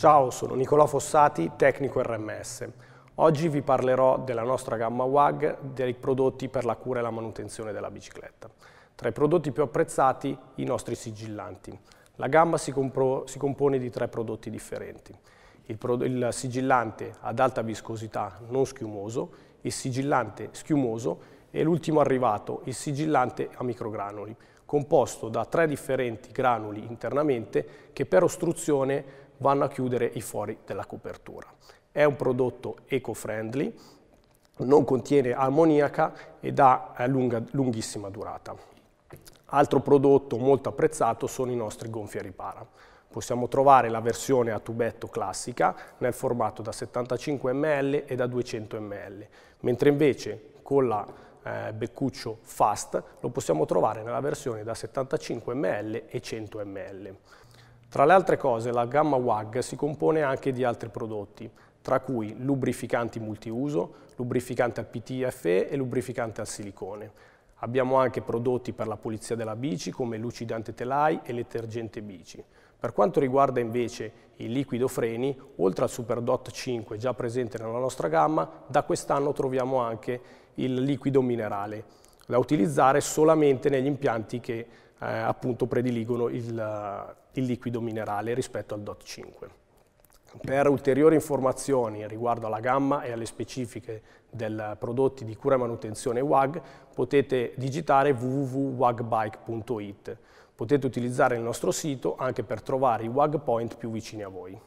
Ciao, sono Nicolò Fossati, tecnico RMS. Oggi vi parlerò della nostra gamma WAG dei prodotti per la cura e la manutenzione della bicicletta. Tra i prodotti più apprezzati, i nostri sigillanti. La gamma si, si compone di tre prodotti differenti. Il, pro il sigillante ad alta viscosità non schiumoso, il sigillante schiumoso e l'ultimo arrivato, il sigillante a microgranuli, composto da tre differenti granuli internamente che per ostruzione vanno a chiudere i fori della copertura. È un prodotto eco-friendly, non contiene ammoniaca ed ha eh, lunga, lunghissima durata. Altro prodotto molto apprezzato sono i nostri gonfieri ripara. Possiamo trovare la versione a tubetto classica nel formato da 75 ml e da 200 ml, mentre invece con la eh, beccuccio fast lo possiamo trovare nella versione da 75 ml e 100 ml. Tra le altre cose la gamma WAG si compone anche di altri prodotti, tra cui lubrificanti multiuso, lubrificante al PTFE e lubrificante al silicone. Abbiamo anche prodotti per la pulizia della bici come lucidante telai e detergente bici. Per quanto riguarda invece il liquido freni, oltre al Superdot 5 già presente nella nostra gamma, da quest'anno troviamo anche il liquido minerale, da utilizzare solamente negli impianti che eh, appunto prediligono il, il liquido minerale rispetto al DOT 5. Per ulteriori informazioni riguardo alla gamma e alle specifiche dei prodotti di cura e manutenzione WAG potete digitare www.wagbike.it. Potete utilizzare il nostro sito anche per trovare i WAG point più vicini a voi.